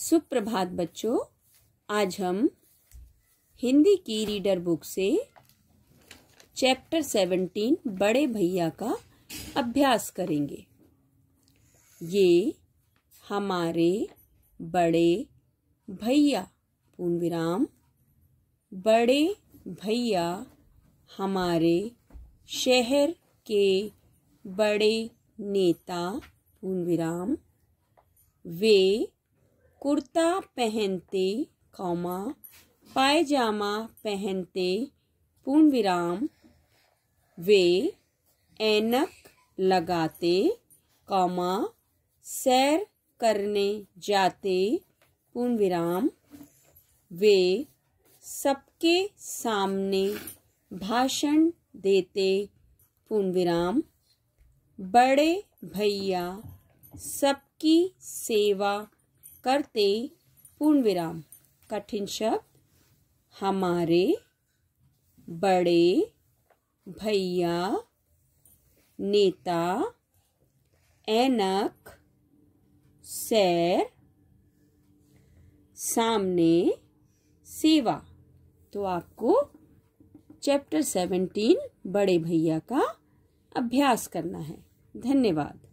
सुप्रभात बच्चों आज हम हिंदी की रीडर बुक से चैप्टर सेवनटीन बड़े भैया का अभ्यास करेंगे ये हमारे बड़े भैया पूर्ण विराम बड़े भैया हमारे शहर के बड़े नेता पूर्ण विराम वे कुर्ता पहनते कौमा पायजामा पहनते पूर्ण विराम वे ऐनक लगाते कौमा सैर करने जाते पूर्ण विराम वे सबके सामने भाषण देते पूर्ण विराम बड़े भैया सबकी सेवा करते पूर्ण विराम कठिन शब्द हमारे बड़े भैया नेता एनक सैर सामने सेवा तो आपको चैप्टर सेवेंटीन बड़े भैया का अभ्यास करना है धन्यवाद